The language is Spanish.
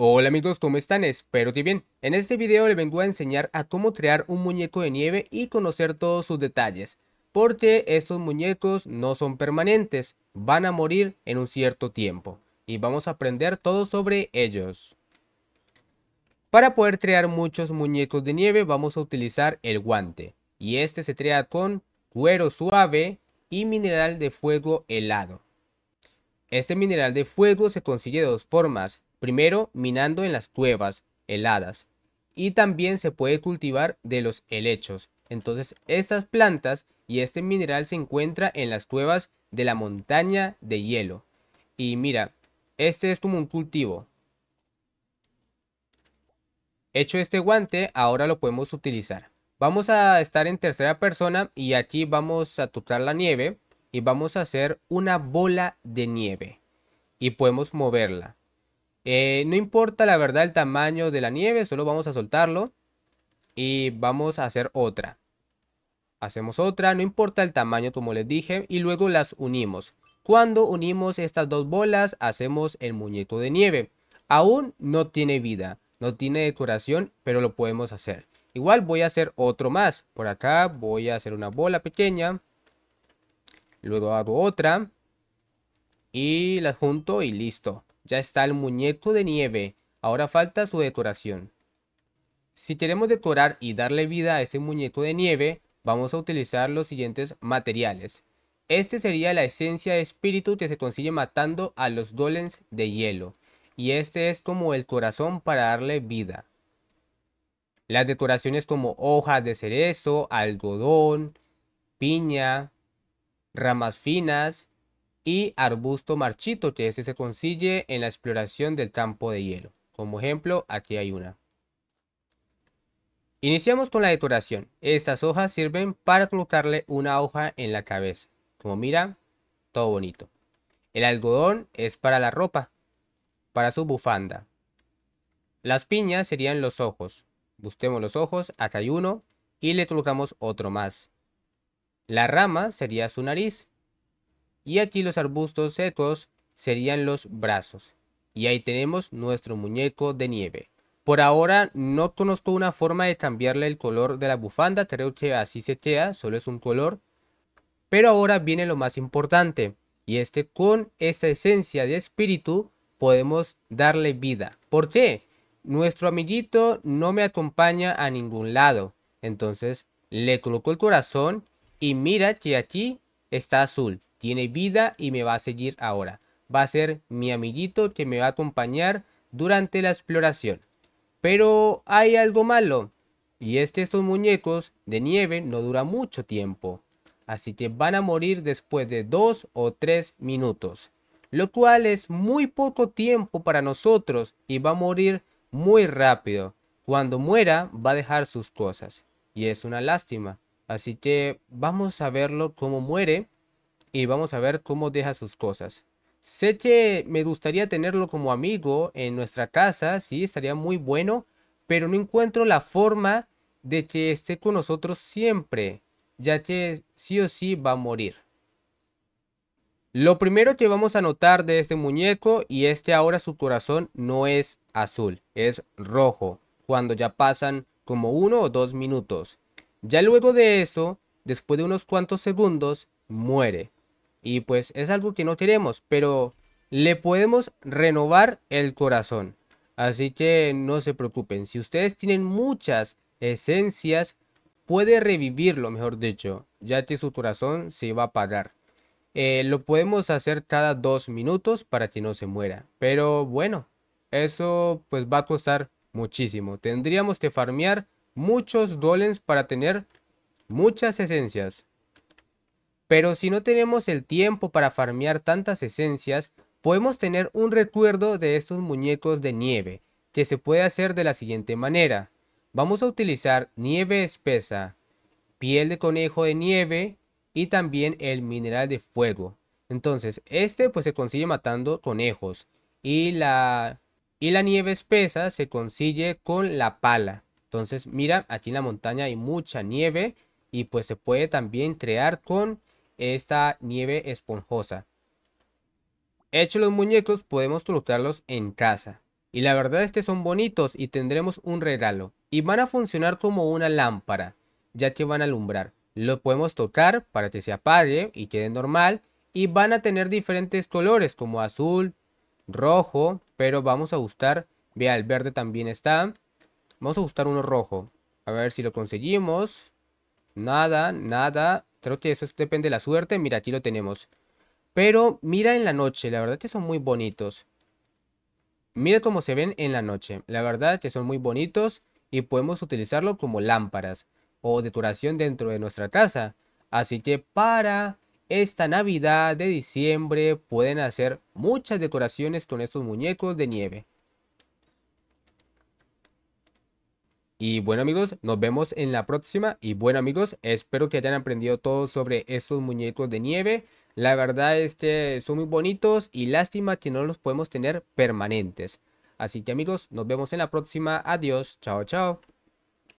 Hola amigos, ¿cómo están? Espero que bien. En este video les vengo a enseñar a cómo crear un muñeco de nieve y conocer todos sus detalles, porque estos muñecos no son permanentes, van a morir en un cierto tiempo, y vamos a aprender todo sobre ellos. Para poder crear muchos muñecos de nieve vamos a utilizar el guante, y este se crea con cuero suave y mineral de fuego helado. Este mineral de fuego se consigue de dos formas, primero minando en las cuevas heladas y también se puede cultivar de los helechos. Entonces estas plantas y este mineral se encuentra en las cuevas de la montaña de hielo. Y mira, este es como un cultivo. Hecho este guante, ahora lo podemos utilizar. Vamos a estar en tercera persona y aquí vamos a tocar la nieve y vamos a hacer una bola de nieve. Y podemos moverla. Eh, no importa la verdad el tamaño de la nieve, solo vamos a soltarlo. Y vamos a hacer otra. Hacemos otra, no importa el tamaño como les dije. Y luego las unimos. Cuando unimos estas dos bolas, hacemos el muñeco de nieve. Aún no tiene vida, no tiene decoración, pero lo podemos hacer. Igual voy a hacer otro más. Por acá voy a hacer una bola pequeña. Luego hago otra. Y la junto y listo. Ya está el muñeco de nieve, ahora falta su decoración. Si queremos decorar y darle vida a este muñeco de nieve, vamos a utilizar los siguientes materiales. Este sería la esencia de espíritu que se consigue matando a los dolens de hielo. Y este es como el corazón para darle vida. Las decoraciones como hojas de cerezo, algodón, piña, ramas finas y arbusto marchito, que este se consigue en la exploración del campo de hielo. Como ejemplo, aquí hay una. Iniciamos con la decoración. Estas hojas sirven para colocarle una hoja en la cabeza. Como mira, todo bonito. El algodón es para la ropa, para su bufanda. Las piñas serían los ojos. Busquemos los ojos, acá hay uno, y le colocamos otro más. La rama sería su nariz, y aquí los arbustos secos serían los brazos. Y ahí tenemos nuestro muñeco de nieve. Por ahora no conozco una forma de cambiarle el color de la bufanda, creo que así se queda, solo es un color. Pero ahora viene lo más importante, y es que con esta esencia de espíritu podemos darle vida. ¿Por qué? Nuestro amiguito no me acompaña a ningún lado, entonces le coloco el corazón y mira que aquí está azul tiene vida y me va a seguir ahora. Va a ser mi amiguito que me va a acompañar durante la exploración. Pero hay algo malo, y es que estos muñecos de nieve no duran mucho tiempo, así que van a morir después de 2 o 3 minutos, lo cual es muy poco tiempo para nosotros y va a morir muy rápido. Cuando muera va a dejar sus cosas, y es una lástima, así que vamos a verlo cómo muere y vamos a ver cómo deja sus cosas. Sé que me gustaría tenerlo como amigo en nuestra casa, sí, estaría muy bueno, pero no encuentro la forma de que esté con nosotros siempre, ya que sí o sí va a morir. Lo primero que vamos a notar de este muñeco y es que ahora su corazón no es azul, es rojo, cuando ya pasan como uno o dos minutos. Ya luego de eso, después de unos cuantos segundos, muere. Y pues es algo que no queremos, pero le podemos renovar el corazón. Así que no se preocupen, si ustedes tienen muchas esencias, puede revivirlo, mejor dicho, ya que su corazón se va a apagar. Eh, lo podemos hacer cada dos minutos para que no se muera. Pero bueno, eso pues va a costar muchísimo. Tendríamos que farmear muchos dolens para tener muchas esencias. Pero si no tenemos el tiempo para farmear tantas esencias, podemos tener un recuerdo de estos muñecos de nieve, que se puede hacer de la siguiente manera. Vamos a utilizar nieve espesa, piel de conejo de nieve y también el mineral de fuego. Entonces, este pues se consigue matando conejos y la, y la nieve espesa se consigue con la pala. Entonces, mira, aquí en la montaña hay mucha nieve y pues se puede también crear con esta nieve esponjosa. Hechos los muñecos podemos colocarlos en casa. Y la verdad es que son bonitos y tendremos un regalo. Y van a funcionar como una lámpara, ya que van a alumbrar. Lo podemos tocar para que se apague y quede normal. Y van a tener diferentes colores como azul, rojo, pero vamos a gustar. Vea, el verde también está. Vamos a gustar uno rojo. A ver si lo conseguimos. Nada, nada. Creo que eso depende de la suerte. Mira, aquí lo tenemos. Pero mira en la noche, la verdad que son muy bonitos. Mira cómo se ven en la noche. La verdad que son muy bonitos y podemos utilizarlo como lámparas o decoración dentro de nuestra casa. Así que para esta Navidad de diciembre pueden hacer muchas decoraciones con estos muñecos de nieve. Y bueno amigos, nos vemos en la próxima. Y bueno amigos, espero que hayan aprendido todo sobre estos muñecos de nieve. La verdad que son muy bonitos y lástima que no los podemos tener permanentes. Así que amigos, nos vemos en la próxima. Adiós, chao, chao.